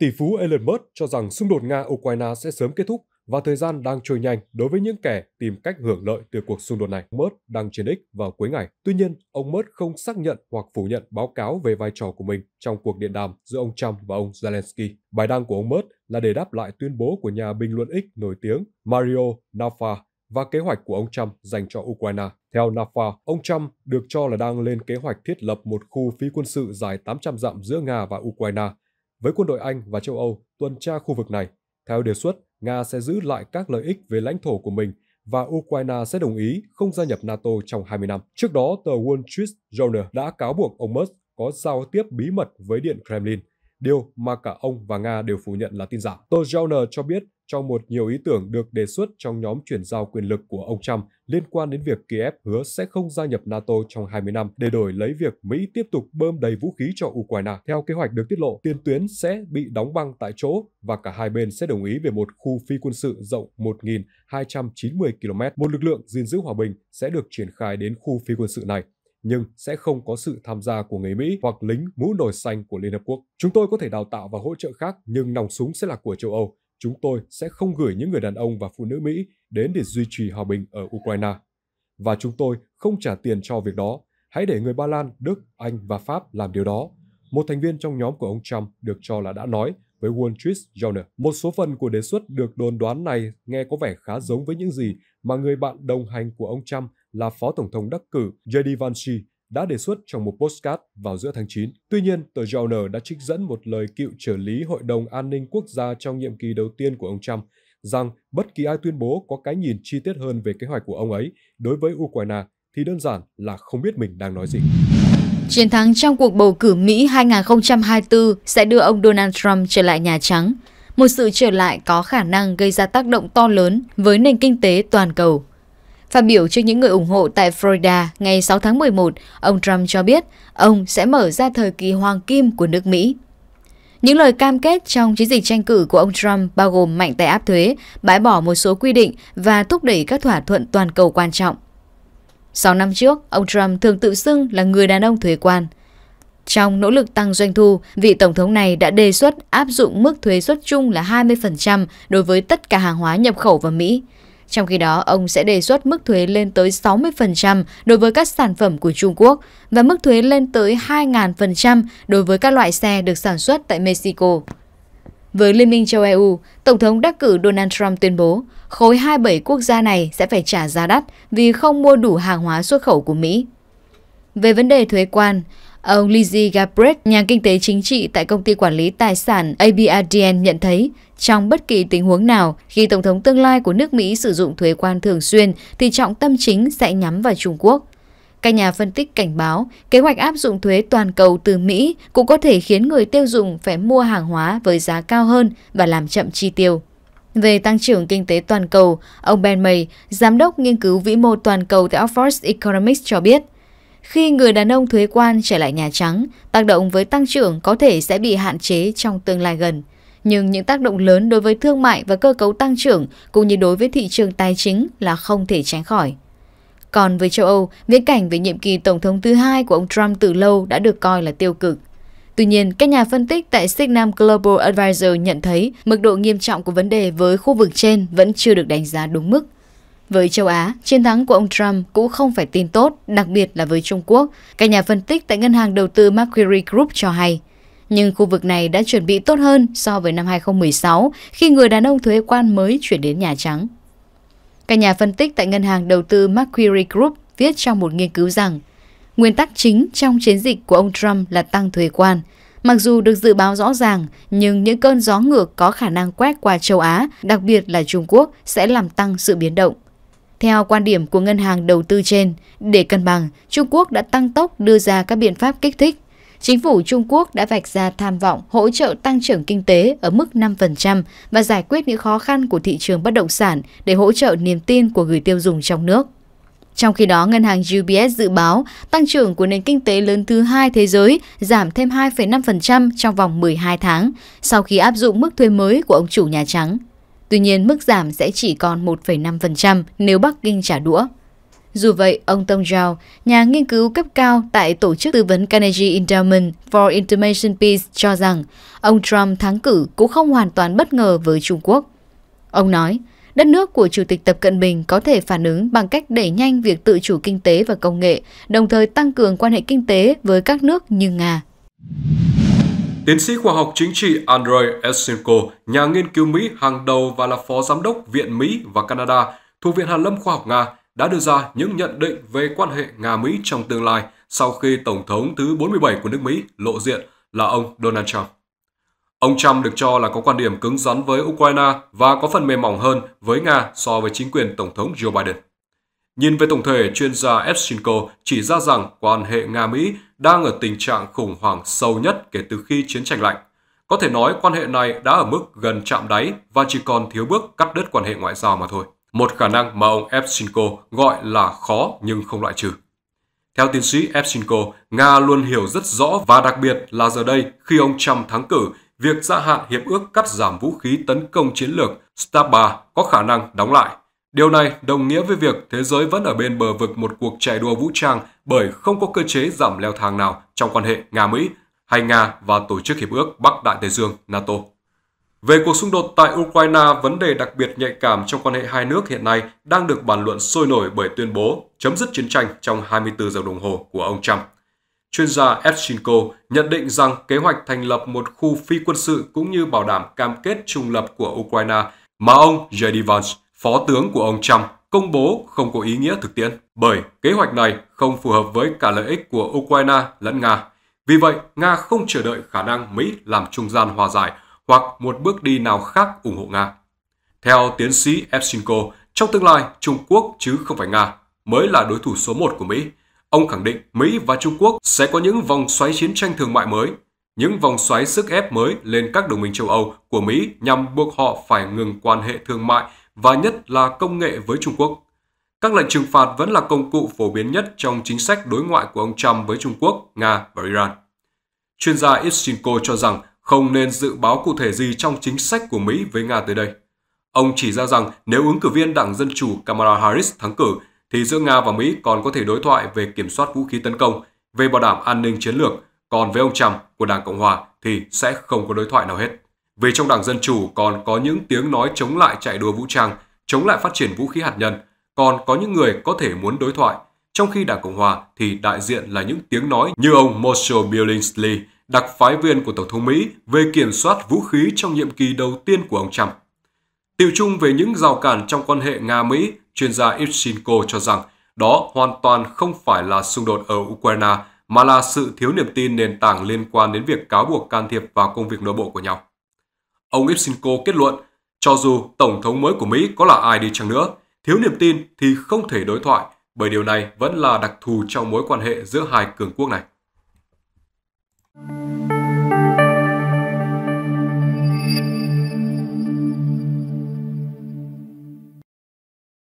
Tỷ phú Elon Musk cho rằng xung đột Nga-Ukraine sẽ sớm kết thúc và thời gian đang trôi nhanh đối với những kẻ tìm cách hưởng lợi từ cuộc xung đột này. Musk đang chiến ích vào cuối ngày. Tuy nhiên, ông Musk không xác nhận hoặc phủ nhận báo cáo về vai trò của mình trong cuộc điện đàm giữa ông Trump và ông Zelensky. Bài đăng của ông Musk là để đáp lại tuyên bố của nhà bình luận X nổi tiếng Mario Nafa và kế hoạch của ông Trump dành cho Ukraine. Theo NAFA, ông Trump được cho là đang lên kế hoạch thiết lập một khu phi quân sự dài 800 dặm giữa Nga và Ukraine với quân đội Anh và châu Âu tuần tra khu vực này. Theo đề xuất, Nga sẽ giữ lại các lợi ích về lãnh thổ của mình và Ukraine sẽ đồng ý không gia nhập NATO trong 20 năm. Trước đó, tờ Wall Street Journal đã cáo buộc ông Musk có giao tiếp bí mật với Điện Kremlin điều mà cả ông và Nga đều phủ nhận là tin giả. Tojauner cho biết trong một nhiều ý tưởng được đề xuất trong nhóm chuyển giao quyền lực của ông Trump liên quan đến việc Kiev hứa sẽ không gia nhập NATO trong 20 năm để đổi lấy việc Mỹ tiếp tục bơm đầy vũ khí cho Ukraine. Theo kế hoạch được tiết lộ, tiền tuyến sẽ bị đóng băng tại chỗ và cả hai bên sẽ đồng ý về một khu phi quân sự rộng 1.290 km. Một lực lượng gìn giữ hòa bình sẽ được triển khai đến khu phi quân sự này nhưng sẽ không có sự tham gia của người Mỹ hoặc lính mũ nổi xanh của Liên Hợp Quốc. Chúng tôi có thể đào tạo và hỗ trợ khác, nhưng nòng súng sẽ là của châu Âu. Chúng tôi sẽ không gửi những người đàn ông và phụ nữ Mỹ đến để duy trì hòa bình ở Ukraine. Và chúng tôi không trả tiền cho việc đó. Hãy để người Ba Lan, Đức, Anh và Pháp làm điều đó. Một thành viên trong nhóm của ông Trump được cho là đã nói với Wall Street Journal. Một số phần của đề xuất được đồn đoán này nghe có vẻ khá giống với những gì mà người bạn đồng hành của ông Trump là Phó Tổng thống đắc cử J.D. Vance đã đề xuất trong một postcard vào giữa tháng 9. Tuy nhiên, tờ Journal đã trích dẫn một lời cựu trợ lý Hội đồng An ninh Quốc gia trong nhiệm kỳ đầu tiên của ông Trump rằng bất kỳ ai tuyên bố có cái nhìn chi tiết hơn về kế hoạch của ông ấy đối với Ukraine thì đơn giản là không biết mình đang nói gì. Chiến thắng trong cuộc bầu cử Mỹ 2024 sẽ đưa ông Donald Trump trở lại Nhà Trắng, một sự trở lại có khả năng gây ra tác động to lớn với nền kinh tế toàn cầu. Phát biểu trước những người ủng hộ tại Florida ngày 6 tháng 11, ông Trump cho biết ông sẽ mở ra thời kỳ hoàng kim của nước Mỹ. Những lời cam kết trong chiến dịch tranh cử của ông Trump bao gồm mạnh tay áp thuế, bãi bỏ một số quy định và thúc đẩy các thỏa thuận toàn cầu quan trọng. Sáu năm trước, ông Trump thường tự xưng là người đàn ông thuế quan. Trong nỗ lực tăng doanh thu, vị tổng thống này đã đề xuất áp dụng mức thuế suất chung là 20% đối với tất cả hàng hóa nhập khẩu vào Mỹ. Trong khi đó, ông sẽ đề xuất mức thuế lên tới 60% đối với các sản phẩm của Trung Quốc và mức thuế lên tới 2.000% đối với các loại xe được sản xuất tại Mexico. Với Liên minh châu EU, Tổng thống đắc cử Donald Trump tuyên bố khối 27 quốc gia này sẽ phải trả giá đắt vì không mua đủ hàng hóa xuất khẩu của Mỹ. Về vấn đề thuế quan, Ông Lizzie Gabret, nhà kinh tế chính trị tại công ty quản lý tài sản ABRDN nhận thấy, trong bất kỳ tình huống nào, khi Tổng thống tương lai của nước Mỹ sử dụng thuế quan thường xuyên thì trọng tâm chính sẽ nhắm vào Trung Quốc. Các nhà phân tích cảnh báo, kế hoạch áp dụng thuế toàn cầu từ Mỹ cũng có thể khiến người tiêu dùng phải mua hàng hóa với giá cao hơn và làm chậm chi tiêu. Về tăng trưởng kinh tế toàn cầu, ông Ben May, giám đốc nghiên cứu vĩ mô toàn cầu tại Oxford Economics cho biết – khi người đàn ông thuế quan trở lại Nhà Trắng, tác động với tăng trưởng có thể sẽ bị hạn chế trong tương lai gần. Nhưng những tác động lớn đối với thương mại và cơ cấu tăng trưởng cũng như đối với thị trường tài chính là không thể tránh khỏi. Còn với châu Âu, viễn cảnh về nhiệm kỳ Tổng thống thứ hai của ông Trump từ lâu đã được coi là tiêu cực. Tuy nhiên, các nhà phân tích tại Signam Global Advisor nhận thấy mức độ nghiêm trọng của vấn đề với khu vực trên vẫn chưa được đánh giá đúng mức. Với châu Á, chiến thắng của ông Trump cũng không phải tin tốt, đặc biệt là với Trung Quốc, các nhà phân tích tại ngân hàng đầu tư Macquarie Group cho hay. Nhưng khu vực này đã chuẩn bị tốt hơn so với năm 2016 khi người đàn ông thuế quan mới chuyển đến Nhà Trắng. Các nhà phân tích tại ngân hàng đầu tư Macquarie Group viết trong một nghiên cứu rằng nguyên tắc chính trong chiến dịch của ông Trump là tăng thuế quan. Mặc dù được dự báo rõ ràng, nhưng những cơn gió ngược có khả năng quét qua châu Á, đặc biệt là Trung Quốc, sẽ làm tăng sự biến động. Theo quan điểm của ngân hàng đầu tư trên, để cân bằng, Trung Quốc đã tăng tốc đưa ra các biện pháp kích thích. Chính phủ Trung Quốc đã vạch ra tham vọng hỗ trợ tăng trưởng kinh tế ở mức 5% và giải quyết những khó khăn của thị trường bất động sản để hỗ trợ niềm tin của người tiêu dùng trong nước. Trong khi đó, ngân hàng UBS dự báo tăng trưởng của nền kinh tế lớn thứ hai thế giới giảm thêm 2,5% trong vòng 12 tháng sau khi áp dụng mức thuế mới của ông chủ Nhà Trắng. Tuy nhiên mức giảm sẽ chỉ còn 1,5% nếu Bắc Kinh trả đũa. Dù vậy, ông Tom Zhao, nhà nghiên cứu cấp cao tại tổ chức tư vấn Carnegie Endowment for Information Peace cho rằng ông Trump thắng cử cũng không hoàn toàn bất ngờ với Trung Quốc. Ông nói, đất nước của Chủ tịch Tập Cận Bình có thể phản ứng bằng cách đẩy nhanh việc tự chủ kinh tế và công nghệ, đồng thời tăng cường quan hệ kinh tế với các nước như Nga. Tiến sĩ khoa học chính trị Andrei Essenko, nhà nghiên cứu Mỹ hàng đầu và là phó giám đốc Viện Mỹ và Canada thuộc Viện Hàn Lâm Khoa học Nga đã đưa ra những nhận định về quan hệ Nga-Mỹ trong tương lai sau khi Tổng thống thứ 47 của nước Mỹ lộ diện là ông Donald Trump. Ông Trump được cho là có quan điểm cứng rắn với Ukraine và có phần mềm mỏng hơn với Nga so với chính quyền Tổng thống Joe Biden. Nhìn về tổng thể, chuyên gia Epshinko chỉ ra rằng quan hệ Nga-Mỹ đang ở tình trạng khủng hoảng sâu nhất kể từ khi chiến tranh lạnh. Có thể nói quan hệ này đã ở mức gần chạm đáy và chỉ còn thiếu bước cắt đứt quan hệ ngoại giao mà thôi. Một khả năng mà ông Evchenko gọi là khó nhưng không loại trừ. Theo tiến sĩ Evchenko, Nga luôn hiểu rất rõ và đặc biệt là giờ đây khi ông Trump thắng cử, việc gia hạn hiệp ước cắt giảm vũ khí tấn công chiến lược STAPA có khả năng đóng lại Điều này đồng nghĩa với việc thế giới vẫn ở bên bờ vực một cuộc chạy đua vũ trang bởi không có cơ chế giảm leo thang nào trong quan hệ Nga-Mỹ hay Nga và Tổ chức Hiệp ước Bắc Đại Tây Dương NATO. Về cuộc xung đột tại Ukraine, vấn đề đặc biệt nhạy cảm trong quan hệ hai nước hiện nay đang được bàn luận sôi nổi bởi tuyên bố chấm dứt chiến tranh trong 24 giờ đồng hồ của ông Trump. Chuyên gia Evchenko nhận định rằng kế hoạch thành lập một khu phi quân sự cũng như bảo đảm cam kết trung lập của Ukraine mà ông J.D. Vance, phó tướng của ông Trump công bố không có ý nghĩa thực tiễn bởi kế hoạch này không phù hợp với cả lợi ích của Ukraine lẫn Nga. Vì vậy, Nga không chờ đợi khả năng Mỹ làm trung gian hòa giải hoặc một bước đi nào khác ủng hộ Nga. Theo tiến sĩ Epshinko, trong tương lai Trung Quốc chứ không phải Nga mới là đối thủ số 1 của Mỹ. Ông khẳng định Mỹ và Trung Quốc sẽ có những vòng xoáy chiến tranh thương mại mới, những vòng xoáy sức ép mới lên các đồng minh châu Âu của Mỹ nhằm buộc họ phải ngừng quan hệ thương mại và nhất là công nghệ với Trung Quốc. Các lệnh trừng phạt vẫn là công cụ phổ biến nhất trong chính sách đối ngoại của ông Trump với Trung Quốc, Nga và Iran. Chuyên gia Ivchenko cho rằng không nên dự báo cụ thể gì trong chính sách của Mỹ với Nga tới đây. Ông chỉ ra rằng nếu ứng cử viên Đảng Dân Chủ Kamala Harris thắng cử, thì giữa Nga và Mỹ còn có thể đối thoại về kiểm soát vũ khí tấn công, về bảo đảm an ninh chiến lược, còn với ông Trump của Đảng Cộng Hòa thì sẽ không có đối thoại nào hết. Về trong Đảng Dân Chủ còn có những tiếng nói chống lại chạy đua vũ trang, chống lại phát triển vũ khí hạt nhân, còn có những người có thể muốn đối thoại. Trong khi Đảng Cộng Hòa thì đại diện là những tiếng nói như ông Marshall Billingsley, đặc phái viên của Tổng thống Mỹ về kiểm soát vũ khí trong nhiệm kỳ đầu tiên của ông Trump. Tiêu chung về những rào cản trong quan hệ Nga-Mỹ, chuyên gia Ivchenko cho rằng đó hoàn toàn không phải là xung đột ở Ukraine mà là sự thiếu niềm tin nền tảng liên quan đến việc cáo buộc can thiệp vào công việc nội bộ của nhau. Ông Ipsinko kết luận, cho dù Tổng thống mới của Mỹ có là ai đi chăng nữa, thiếu niềm tin thì không thể đối thoại, bởi điều này vẫn là đặc thù trong mối quan hệ giữa hai cường quốc này.